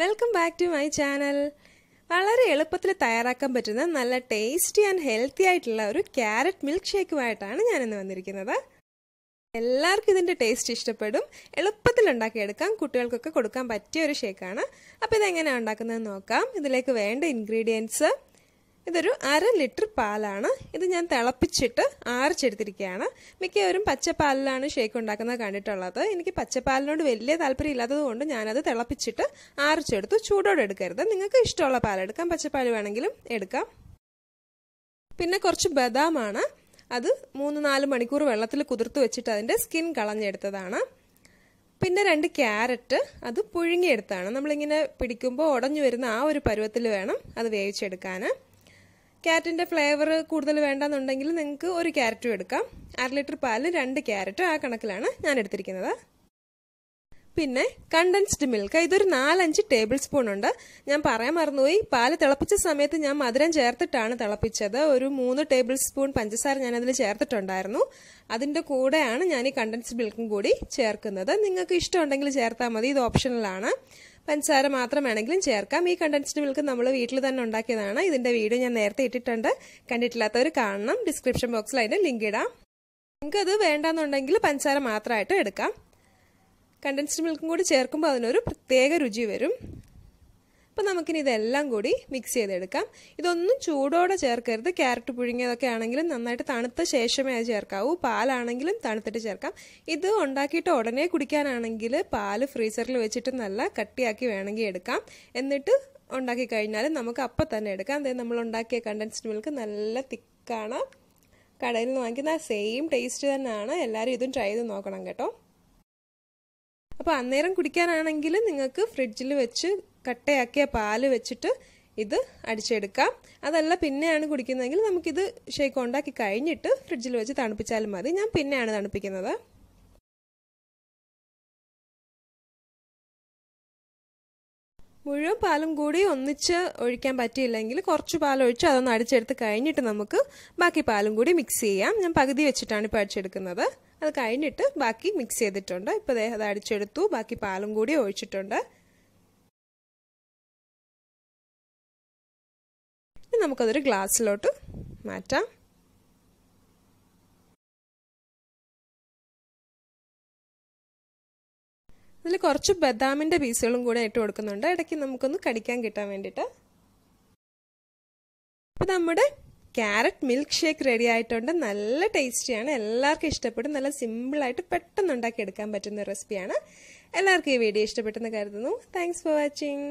welcome back to my channel വളരെ എളുപ്പത്തിൽ തയ്യാറാക്കാൻ പറ്റുന്ന നല്ല ടേസ്റ്റി ആൻഡ് ഹെൽത്തി ആയിട്ടുള്ള ഒരു ക്യാരറ്റ് മിൽക്ക് ഷേക്കുമായിട്ടാണ് ഞാനിന്ന് വന്നിരിക്കുന്നത് എല്ലാവർക്കും ഇതിൻ്റെ ടേസ്റ്റ് ഇഷ്ടപ്പെടും എളുപ്പത്തിൽ ഉണ്ടാക്കിയെടുക്കാം കുട്ടികൾക്കൊക്കെ കൊടുക്കാൻ പറ്റിയ ഒരു ഷേക്കാണ് അപ്പോൾ ഇതെങ്ങനെയാണ് ഉണ്ടാക്കുന്നതെന്ന് നോക്കാം ഇതിലേക്ക് വേണ്ട ഇൻഗ്രീഡിയൻസ് ഇതൊരു അര ലിറ്റർ പാലാണ് ഇത് ഞാൻ തിളപ്പിച്ചിട്ട് ആറിച്ചെടുത്തിരിക്കുകയാണ് മിക്കവരും പച്ചപ്പാലിലാണ് ഷേക്ക് ഉണ്ടാക്കുന്നത് കണ്ടിട്ടുള്ളത് എനിക്ക് പച്ചപ്പാലിനോട് വലിയ താല്പര്യം ഇല്ലാത്തതുകൊണ്ട് ഞാനത് തിളപ്പിച്ചിട്ട് ആറിച്ചെടുത്തു ചൂടോടെ എടുക്കരുത് നിങ്ങൾക്ക് ഇഷ്ടമുള്ള പാലെടുക്കാം പച്ചപ്പാൽ വേണമെങ്കിലും എടുക്കാം പിന്നെ കുറച്ച് ബദാമാണ് അത് മൂന്ന് നാല് മണിക്കൂർ വെള്ളത്തിൽ കുതിർത്ത് വെച്ചിട്ട് അതിൻ്റെ സ്കിൻ കളഞ്ഞെടുത്തതാണ് പിന്നെ രണ്ട് ക്യാരറ്റ് അത് പുഴുങ്ങിയെടുത്താണ് നമ്മളിങ്ങനെ പിടിക്കുമ്പോൾ ഉടഞ്ഞു വരുന്ന ആ ഒരു പരുവത്തിൽ വേണം അത് വേവിച്ചെടുക്കാൻ ക്യാരറ്റിൻ്റെ ഫ്ലേവർ കൂടുതൽ വേണ്ടെന്നുണ്ടെങ്കിൽ നിങ്ങൾക്ക് ഒരു ക്യാരറ്റും എടുക്കാം അര ലിറ്റർ പാലിൽ രണ്ട് ക്യാരറ്റ് ആ കണക്കിലാണ് ഞാൻ എടുത്തിരിക്കുന്നത് പിന്നെ കണ്ടൻസ്ഡ് മിൽക്ക് ഇതൊരു നാലഞ്ച് ടേബിൾ സ്പൂൺ ഉണ്ട് ഞാൻ പറയാൻ മറന്നുപോയി പാല് തിളപ്പിച്ച സമയത്ത് ഞാൻ മധുരം ചേർത്തിട്ടാണ് തിളപ്പിച്ചത് ഒരു മൂന്ന് ടേബിൾ സ്പൂൺ പഞ്ചസാര ഞാൻ അതിൽ ചേർത്തിട്ടുണ്ടായിരുന്നു അതിൻ്റെ കൂടെയാണ് ഞാൻ ഈ കണ്ടൻസ്ഡ് മിൽക്കും കൂടി ചേർക്കുന്നത് നിങ്ങൾക്ക് ഇഷ്ടമുണ്ടെങ്കിൽ ചേർത്താൽ മതി ഇത് ഓപ്ഷണലാണ് പഞ്ചസാര മാത്രം വേണമെങ്കിലും ചേർക്കാം ഈ കണ്ടൻസ്ഡ് മിൽക്ക് നമ്മൾ വീട്ടിൽ തന്നെ ഉണ്ടാക്കിയതാണ് ഇതിൻ്റെ വീഡിയോ ഞാൻ നേരത്തെ ഇട്ടിട്ടുണ്ട് കണ്ടിട്ടില്ലാത്തവർ കാണണം ഡിസ്ക്രിപ്ഷൻ ബോക്സിൽ അതിൻ്റെ ലിങ്ക് ഇടാം നിങ്ങൾക്ക് അത് വേണ്ടെന്നുണ്ടെങ്കിൽ പഞ്ചസാര മാത്രമായിട്ട് എടുക്കാം കണ്ടൻസ്ഡ് മിൽക്കും കൂടി ചേർക്കുമ്പോൾ അതിനൊരു പ്രത്യേക രുചി വരും അപ്പോൾ നമുക്കിനി ഇതെല്ലാം കൂടി മിക്സ് ചെയ്തെടുക്കാം ഇതൊന്നും ചൂടോടെ ചേർക്കരുത് ക്യാരറ്റ് പുഴുങ്ങിയതൊക്കെ ആണെങ്കിലും നന്നായിട്ട് തണുത്ത ശേഷമേ അത് ചേർക്കാവൂ പാലാണെങ്കിലും തണുത്തിട്ട് ചേർക്കാം ഇത് ഉണ്ടാക്കിയിട്ട് ഉടനെ കുടിക്കാനാണെങ്കിൽ പാല് ഫ്രീസറിൽ വെച്ചിട്ട് നല്ല കട്ടിയാക്കി വേണമെങ്കിൽ എടുക്കാം എന്നിട്ട് ഉണ്ടാക്കി കഴിഞ്ഞാൽ നമുക്ക് അപ്പം തന്നെ എടുക്കാം അതായത് നമ്മൾ ഉണ്ടാക്കിയ കണ്ടൻസ്ഡ് മിൽക്ക് നല്ല തിക്കാണ് കടയിൽ നിന്ന് വാങ്ങിക്കുന്ന സെയിം ടേസ്റ്റ് തന്നെയാണ് എല്ലാവരും ഇതും ട്രൈ ചെയ്ത് നോക്കണം കേട്ടോ അപ്പോൾ അന്നേരം കുടിക്കാനാണെങ്കിൽ നിങ്ങൾക്ക് ഫ്രിഡ്ജിൽ വെച്ച് കട്ടയാക്കിയ പാല് വെച്ചിട്ട് ഇത് അടിച്ചെടുക്കാം അതല്ല പിന്നെയാണ് കുടിക്കുന്നതെങ്കിൽ നമുക്കിത് ഷേക്ക് ഉണ്ടാക്കി കഴിഞ്ഞിട്ട് ഫ്രിഡ്ജിൽ വെച്ച് തണുപ്പിച്ചാലും മതി ഞാൻ പിന്നെയാണ് തണുപ്പിക്കുന്നത് മുഴുവൻ പാലും കൂടി ഒന്നിച്ച് ഒഴിക്കാൻ പറ്റിയില്ലെങ്കിൽ കുറച്ച് പാലൊഴിച്ച് അതൊന്ന് അടിച്ചെടുത്ത് കഴിഞ്ഞിട്ട് നമുക്ക് ബാക്കി പാലും കൂടി മിക്സ് ചെയ്യാം ഞാൻ പകുതി വെച്ചിട്ടാണ് ഇപ്പോൾ അടിച്ചെടുക്കുന്നത് അത് കഴിഞ്ഞിട്ട് ബാക്കി മിക്സ് ചെയ്തിട്ടുണ്ട് ഇപ്പോൾ അത് അടിച്ചെടുത്തു ബാക്കി പാലും കൂടി ഒഴിച്ചിട്ടുണ്ട് നമുക്കതൊരു ഗ്ലാസ്സിലോട്ട് മാറ്റാം ഇതിൽ കുറച്ച് ബദാമിൻ്റെ പീസുകളും കൂടെ ഇട്ട് കൊടുക്കുന്നുണ്ട് ഇടയ്ക്ക് നമുക്കൊന്ന് കടിക്കാൻ കിട്ടാൻ വേണ്ടിയിട്ട് അപ്പോൾ നമ്മുടെ ക്യാരറ്റ് മിൽക്ക് ഷേക്ക് റെഡി ആയിട്ടുണ്ട് നല്ല ടേസ്റ്റിയാണ് എല്ലാവർക്കും ഇഷ്ടപ്പെടും നല്ല സിമ്പിളായിട്ട് പെട്ടെന്ന് ഉണ്ടാക്കി എടുക്കാൻ പറ്റുന്ന റെസിപ്പിയാണ് എല്ലാവർക്കും ഈ വീഡിയോ ഇഷ്ടപ്പെട്ടെന്ന് കരുതുന്നു താങ്ക്സ് ഫോർ വാച്ചിങ്